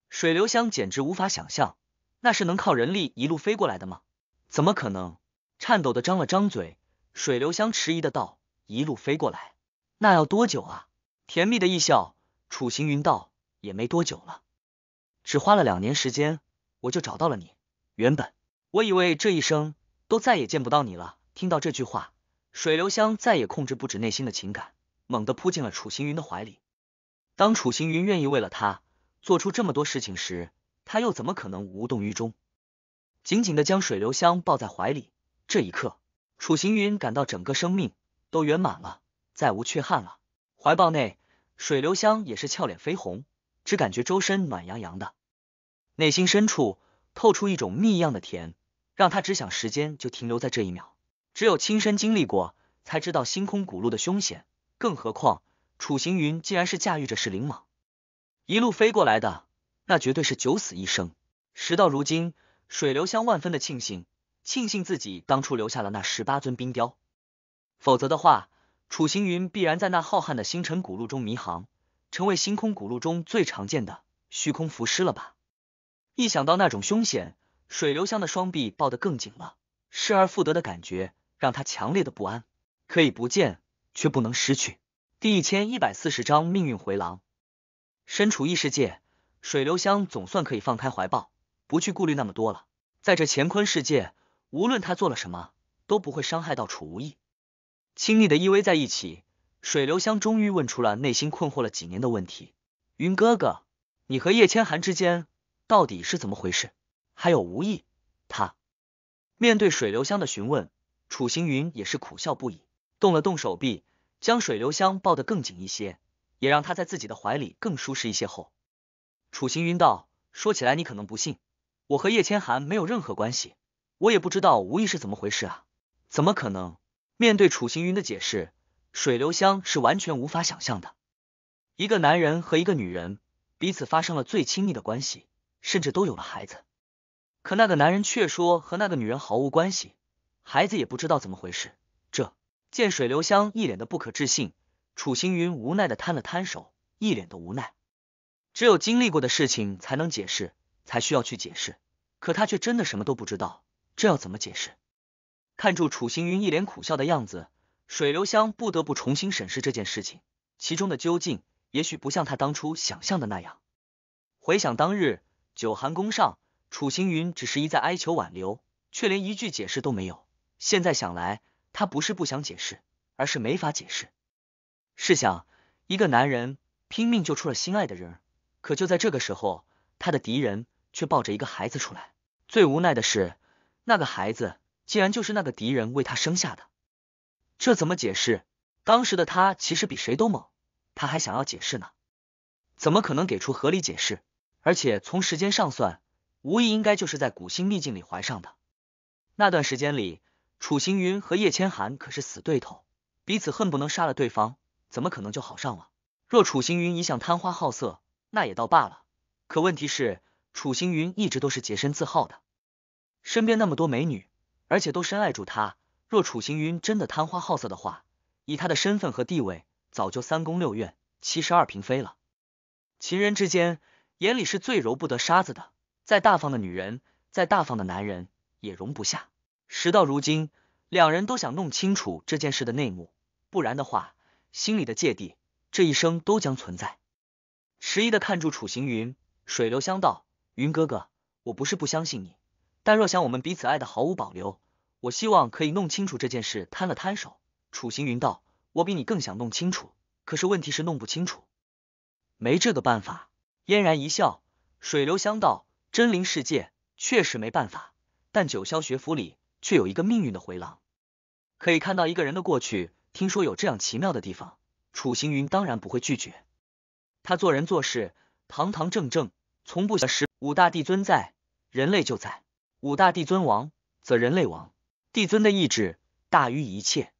水流香简直无法想象，那是能靠人力一路飞过来的吗？怎么可能？颤抖的张了张嘴，水流香迟疑的道：“一路飞过来，那要多久啊？”甜蜜的一笑，楚行云道：“也没多久了，只花了两年时间，我就找到了你。原本我以为这一生都再也见不到你了。”听到这句话，水流香再也控制不止内心的情感，猛地扑进了楚行云的怀里。当楚行云愿意为了他做出这么多事情时，他又怎么可能无动于衷？紧紧的将水流香抱在怀里，这一刻，楚行云感到整个生命都圆满了，再无缺憾了。怀抱内，水流香也是俏脸绯红，只感觉周身暖洋洋的，内心深处透出一种蜜一样的甜，让他只想时间就停留在这一秒。只有亲身经历过，才知道星空古路的凶险，更何况楚行云竟然是驾驭着是灵蟒一路飞过来的，那绝对是九死一生。时到如今。水流香万分的庆幸，庆幸自己当初留下了那十八尊冰雕，否则的话，楚行云必然在那浩瀚的星辰古路中迷航，成为星空古路中最常见的虚空浮尸了吧。一想到那种凶险，水流香的双臂抱得更紧了。失而复得的感觉让他强烈的不安，可以不见，却不能失去。第一千一百四十章命运回廊。身处异世界，水流香总算可以放开怀抱。不去顾虑那么多了，在这乾坤世界，无论他做了什么，都不会伤害到楚无意。亲密的依偎在一起，水流香终于问出了内心困惑了几年的问题：“云哥哥，你和叶千寒之间到底是怎么回事？还有无意，他面对水流香的询问，楚行云也是苦笑不已，动了动手臂，将水流香抱得更紧一些，也让他在自己的怀里更舒适一些。后，楚行云道：说起来，你可能不信。”我和叶千寒没有任何关系，我也不知道吴意是怎么回事啊？怎么可能？面对楚行云的解释，水流香是完全无法想象的。一个男人和一个女人彼此发生了最亲密的关系，甚至都有了孩子，可那个男人却说和那个女人毫无关系，孩子也不知道怎么回事。这见水流香一脸的不可置信，楚行云无奈的摊了摊手，一脸的无奈。只有经历过的事情才能解释。才需要去解释，可他却真的什么都不知道，这要怎么解释？看住楚行云一脸苦笑的样子，水流香不得不重新审视这件事情其中的究竟。也许不像他当初想象的那样。回想当日九寒宫上，楚行云只是一再哀求挽留，却连一句解释都没有。现在想来，他不是不想解释，而是没法解释。试想，一个男人拼命救出了心爱的人，可就在这个时候，他的敌人。却抱着一个孩子出来，最无奈的是，那个孩子竟然就是那个敌人为他生下的，这怎么解释？当时的他其实比谁都猛，他还想要解释呢，怎么可能给出合理解释？而且从时间上算，无疑应该就是在古星秘境里怀上的。那段时间里，楚行云和叶千寒可是死对头，彼此恨不能杀了对方，怎么可能就好上了？若楚行云一向贪花好色，那也倒罢了，可问题是。楚行云一直都是洁身自好的，身边那么多美女，而且都深爱住他。若楚行云真的贪花好色的话，以他的身份和地位，早就三宫六院七十二嫔妃了。情人之间，眼里是最揉不得沙子的。再大方的女人，再大方的男人，也容不下。时到如今，两人都想弄清楚这件事的内幕，不然的话，心里的芥蒂，这一生都将存在。迟疑的看住楚行云，水流香道。云哥哥，我不是不相信你，但若想我们彼此爱的毫无保留，我希望可以弄清楚这件事。摊了摊手，楚行云道：“我比你更想弄清楚，可是问题是弄不清楚，没这个办法。”嫣然一笑，水流香道：“真灵世界确实没办法，但九霄学府里却有一个命运的回廊，可以看到一个人的过去。听说有这样奇妙的地方，楚行云当然不会拒绝。他做人做事堂堂正正。”从不消失。五大帝尊在，人类就在；五大帝尊亡，则人类亡。帝尊的意志大于一切。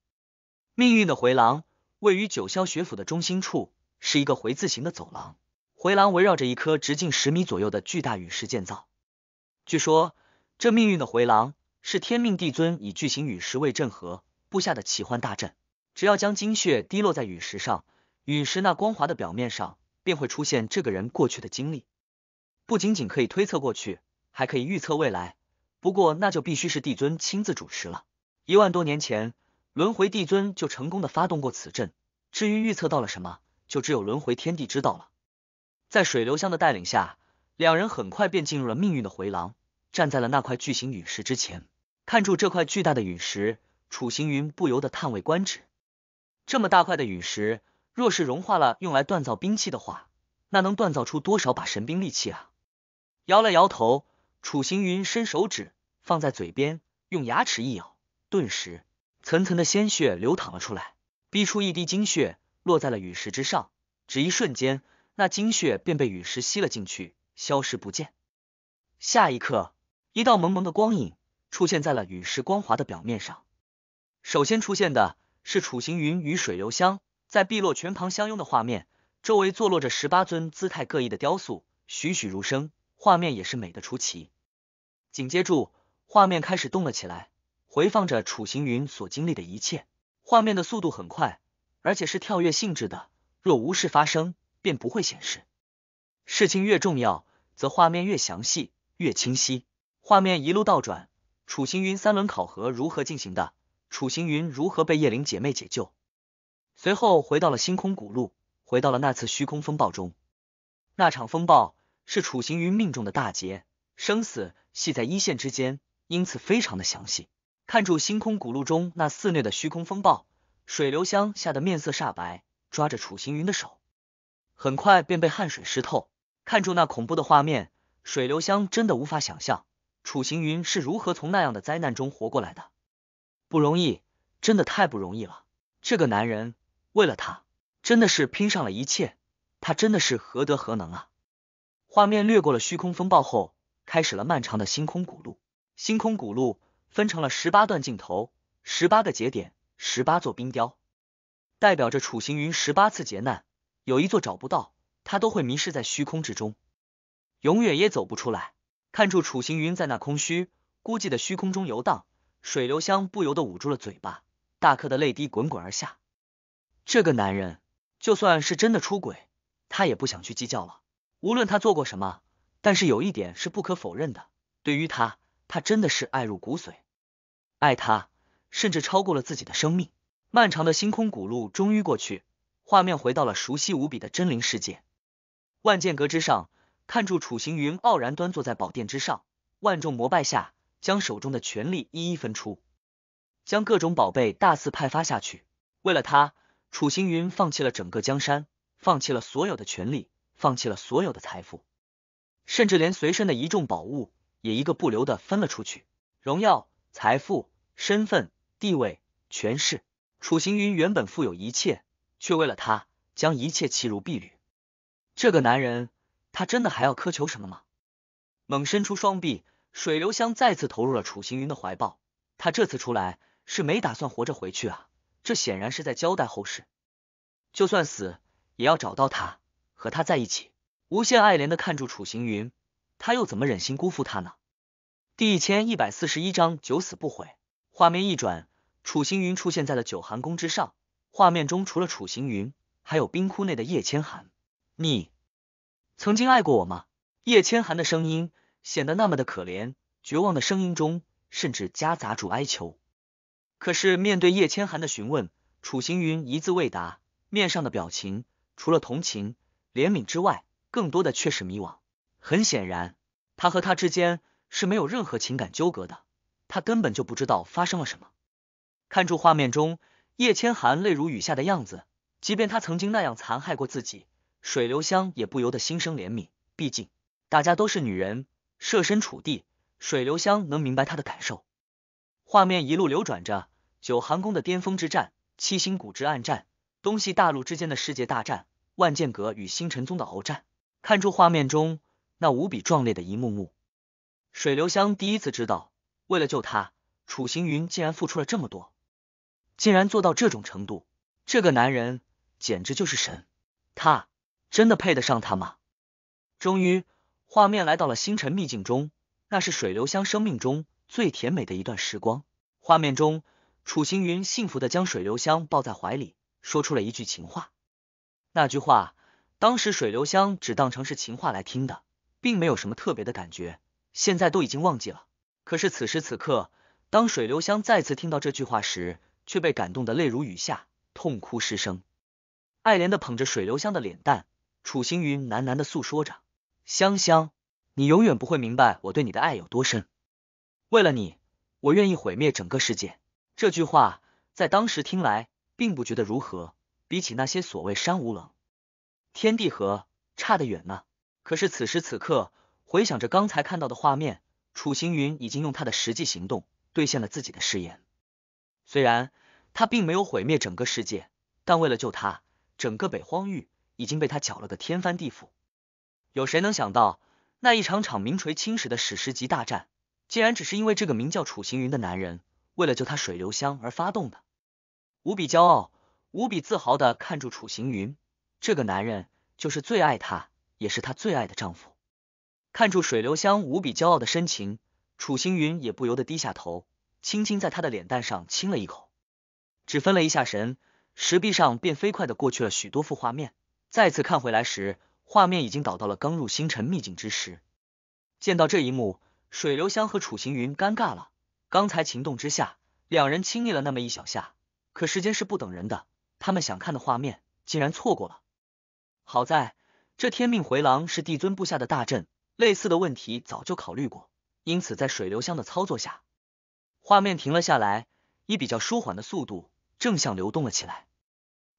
命运的回廊位于九霄学府的中心处，是一个回字形的走廊。回廊围绕着一颗直径十米左右的巨大陨石建造。据说，这命运的回廊是天命帝尊以巨型陨石为阵核布下的奇幻大阵。只要将精血滴落在陨石上，陨石那光滑的表面上便会出现这个人过去的经历。不仅仅可以推测过去，还可以预测未来。不过那就必须是帝尊亲自主持了。一万多年前，轮回帝尊就成功的发动过此阵。至于预测到了什么，就只有轮回天帝知道了。在水流香的带领下，两人很快便进入了命运的回廊，站在了那块巨型陨石之前。看住这块巨大的陨石，楚行云不由得叹为观止。这么大块的陨石，若是融化了用来锻造兵器的话，那能锻造出多少把神兵利器啊！摇了摇头，楚行云伸手指放在嘴边，用牙齿一咬，顿时层层的鲜血流淌了出来，逼出一滴精血落在了陨石之上。只一瞬间，那精血便被陨石吸了进去，消失不见。下一刻，一道蒙蒙的光影出现在了陨石光滑的表面上。首先出现的是楚行云与水流香在碧落泉旁相拥的画面，周围坐落着十八尊姿态各异的雕塑，栩栩如生。画面也是美的出奇，紧接住，画面开始动了起来，回放着楚行云所经历的一切。画面的速度很快，而且是跳跃性质的，若无事发生，便不会显示。事情越重要，则画面越详细，越清晰。画面一路倒转，楚行云三轮考核如何进行的？楚行云如何被叶灵姐妹解救？随后回到了星空古路，回到了那次虚空风暴中，那场风暴。是楚行云命中的大劫，生死系在一线之间，因此非常的详细。看住星空古路中那肆虐的虚空风暴，水流香吓得面色煞白，抓着楚行云的手，很快便被汗水湿透。看住那恐怖的画面，水流香真的无法想象楚行云是如何从那样的灾难中活过来的，不容易，真的太不容易了。这个男人为了他，真的是拼上了一切，他真的是何德何能啊！画面掠过了虚空风暴后，开始了漫长的星空古路。星空古路分成了十八段镜头，十八个节点，十八座冰雕，代表着楚行云十八次劫难。有一座找不到，他都会迷失在虚空之中，永远也走不出来。看住楚行云在那空虚孤寂的虚空中游荡，水流香不由得捂住了嘴巴，大颗的泪滴滚滚而下。这个男人就算是真的出轨，他也不想去计较了。无论他做过什么，但是有一点是不可否认的，对于他，他真的是爱入骨髓，爱他甚至超过了自己的生命。漫长的星空古路终于过去，画面回到了熟悉无比的真灵世界。万剑阁之上，看住楚行云傲然端坐在宝殿之上，万众膜拜下，将手中的权力一一分出，将各种宝贝大肆派发下去。为了他，楚行云放弃了整个江山，放弃了所有的权利，放弃了所有的财富，甚至连随身的一众宝物也一个不留的分了出去。荣耀、财富、身份、地位、权势，楚行云原本富有一切，却为了他将一切弃如敝履。这个男人，他真的还要苛求什么吗？猛伸出双臂，水流香再次投入了楚行云的怀抱。他这次出来是没打算活着回去啊！这显然是在交代后事，就算死也要找到他。和他在一起，无限爱怜的看住楚行云，他又怎么忍心辜负他呢？第一千一百四十一章九死不悔。画面一转，楚行云出现在了九寒宫之上。画面中除了楚行云，还有冰窟内的叶千寒。你曾经爱过我吗？叶千寒的声音显得那么的可怜，绝望的声音中甚至夹杂住哀求。可是面对叶千寒的询问，楚行云一字未答，面上的表情除了同情。怜悯之外，更多的却是迷惘。很显然，他和他之间是没有任何情感纠葛的，他根本就不知道发生了什么。看住画面中叶千寒泪如雨下的样子，即便他曾经那样残害过自己，水流香也不由得心生怜悯。毕竟，大家都是女人，设身处地，水流香能明白他的感受。画面一路流转着，九寒宫的巅峰之战，七星谷之暗战，东西大陆之间的世界大战。万剑阁与星辰宗的鏖战，看出画面中那无比壮烈的一幕幕，水流香第一次知道，为了救他，楚行云竟然付出了这么多，竟然做到这种程度，这个男人简直就是神。他真的配得上他吗？终于，画面来到了星辰秘境中，那是水流香生命中最甜美的一段时光。画面中，楚行云幸福的将水流香抱在怀里，说出了一句情话。那句话，当时水流香只当成是情话来听的，并没有什么特别的感觉，现在都已经忘记了。可是此时此刻，当水流香再次听到这句话时，却被感动的泪如雨下，痛哭失声。爱怜的捧着水流香的脸蛋，楚星云喃喃的诉说着：“香香，你永远不会明白我对你的爱有多深，为了你，我愿意毁灭整个世界。”这句话在当时听来，并不觉得如何。比起那些所谓山无棱，天地合，差得远呢。可是此时此刻，回想着刚才看到的画面，楚行云已经用他的实际行动兑现了自己的誓言。虽然他并没有毁灭整个世界，但为了救他，整个北荒域已经被他搅了个天翻地覆。有谁能想到，那一场场名垂青史的史诗级大战，竟然只是因为这个名叫楚行云的男人为了救他水流香而发动的。无比骄傲。无比自豪的看住楚行云，这个男人就是最爱她，也是她最爱的丈夫。看住水流香无比骄傲的深情，楚行云也不由得低下头，轻轻在她的脸蛋上亲了一口。只分了一下神，石壁上便飞快的过去了许多幅画面。再次看回来时，画面已经倒到了刚入星辰秘境之时。见到这一幕，水流香和楚行云尴尬了。刚才情动之下，两人亲昵了那么一小下，可时间是不等人的。他们想看的画面竟然错过了。好在这天命回廊是帝尊布下的大阵，类似的问题早就考虑过，因此在水流箱的操作下，画面停了下来，以比较舒缓的速度正向流动了起来。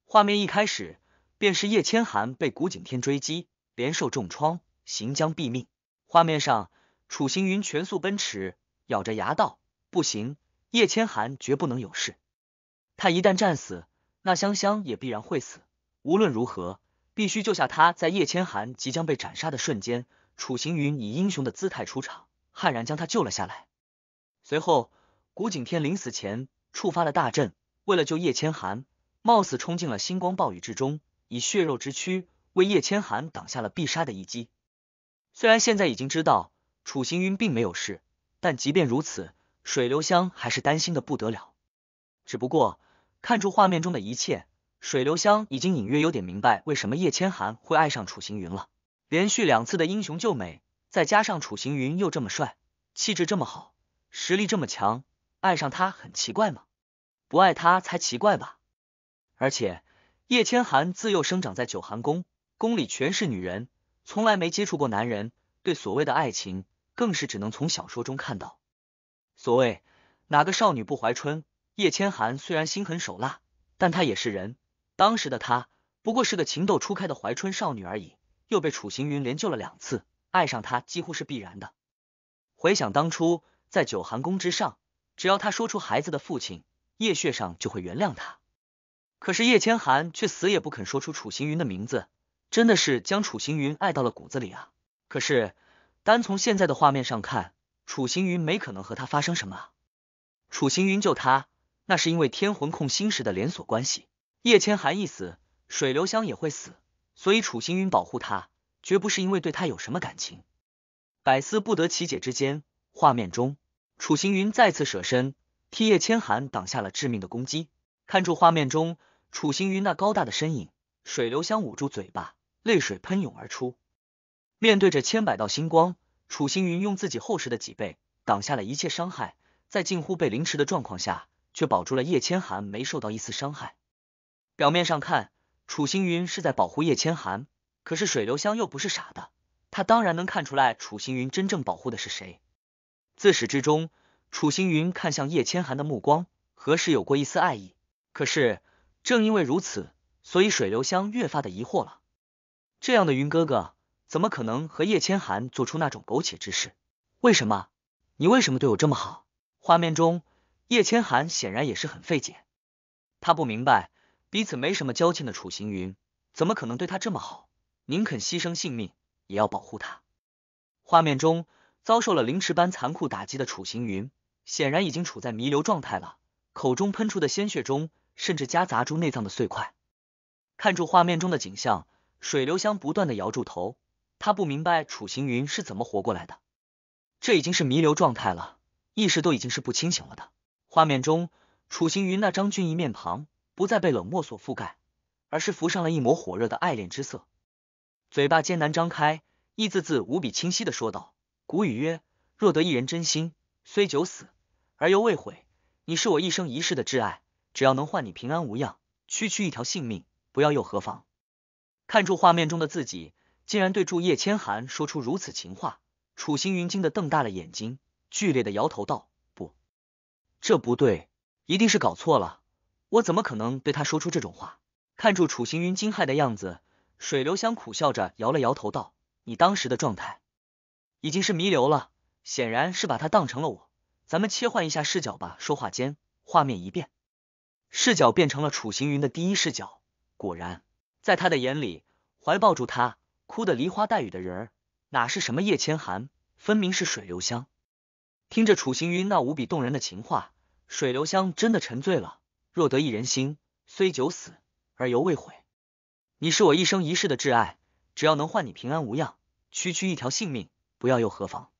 画面一开始便是叶千寒被古景天追击，连受重创，行将毙命。画面上，楚行云全速奔驰，咬着牙道：“不行，叶千寒绝不能有事。他一旦战死。”那香香也必然会死，无论如何，必须救下他。在叶千寒即将被斩杀的瞬间，楚行云以英雄的姿态出场，悍然将他救了下来。随后，古景天临死前触发了大阵，为了救叶千寒，冒死冲进了星光暴雨之中，以血肉之躯为叶千寒挡下了必杀的一击。虽然现在已经知道楚行云并没有事，但即便如此，水流香还是担心的不得了。只不过。看出画面中的一切，水流香已经隐约有点明白为什么叶千寒会爱上楚行云了。连续两次的英雄救美，再加上楚行云又这么帅，气质这么好，实力这么强，爱上他很奇怪吗？不爱他才奇怪吧。而且叶千寒自幼生长在九寒宫，宫里全是女人，从来没接触过男人，对所谓的爱情更是只能从小说中看到。所谓哪个少女不怀春？叶千寒虽然心狠手辣，但他也是人。当时的他不过是个情窦初开的怀春少女而已，又被楚行云连救了两次，爱上他几乎是必然的。回想当初，在九寒宫之上，只要他说出孩子的父亲，叶血上就会原谅他。可是叶千寒却死也不肯说出楚行云的名字，真的是将楚行云爱到了骨子里啊！可是单从现在的画面上看，楚行云没可能和他发生什么啊！楚行云救他。那是因为天魂控心石的连锁关系，叶千寒一死，水流香也会死，所以楚行云保护他，绝不是因为对他有什么感情。百思不得其解之间，画面中楚行云再次舍身替叶千寒挡下了致命的攻击。看住画面中楚行云那高大的身影，水流香捂住嘴巴，泪水喷涌而出。面对着千百道星光，楚行云用自己厚实的脊背挡下了一切伤害，在近乎被凌迟的状况下。却保住了叶千寒没受到一丝伤害。表面上看，楚星云是在保护叶千寒，可是水流香又不是傻的，他当然能看出来楚星云真正保护的是谁。自始至终，楚星云看向叶千寒的目光何时有过一丝爱意？可是正因为如此，所以水流香越发的疑惑了。这样的云哥哥，怎么可能和叶千寒做出那种苟且之事？为什么？你为什么对我这么好？画面中。叶千寒显然也是很费解，他不明白彼此没什么交情的楚行云，怎么可能对他这么好，宁肯牺牲性命也要保护他。画面中遭受了凌迟般残酷打击的楚行云，显然已经处在弥留状态了，口中喷出的鲜血中甚至夹杂住内脏的碎块。看住画面中的景象，水流香不断的摇住头，他不明白楚行云是怎么活过来的，这已经是弥留状态了，意识都已经是不清醒了的。画面中，楚行云那张俊逸面庞不再被冷漠所覆盖，而是浮上了一抹火热的爱恋之色，嘴巴艰难张开，一字字无比清晰的说道：“古语曰，若得一人真心，虽九死而犹未悔。你是我一生一世的挚爱，只要能换你平安无恙，区区一条性命不要又何妨？”看住画面中的自己，竟然对住叶千寒说出如此情话，楚行云惊得瞪大了眼睛，剧烈的摇头道。这不对，一定是搞错了。我怎么可能对他说出这种话？看住楚行云惊骇的样子，水流香苦笑着摇了摇头道：“你当时的状态已经是弥留了，显然是把他当成了我。咱们切换一下视角吧。”说话间，画面一变，视角变成了楚行云的第一视角。果然，在他的眼里，怀抱住他，哭得梨花带雨的人，哪是什么叶千寒，分明是水流香。听着楚行云那无比动人的情话。水流香真的沉醉了，若得一人心，虽九死而犹未悔。你是我一生一世的挚爱，只要能换你平安无恙，区区一条性命不要又何妨？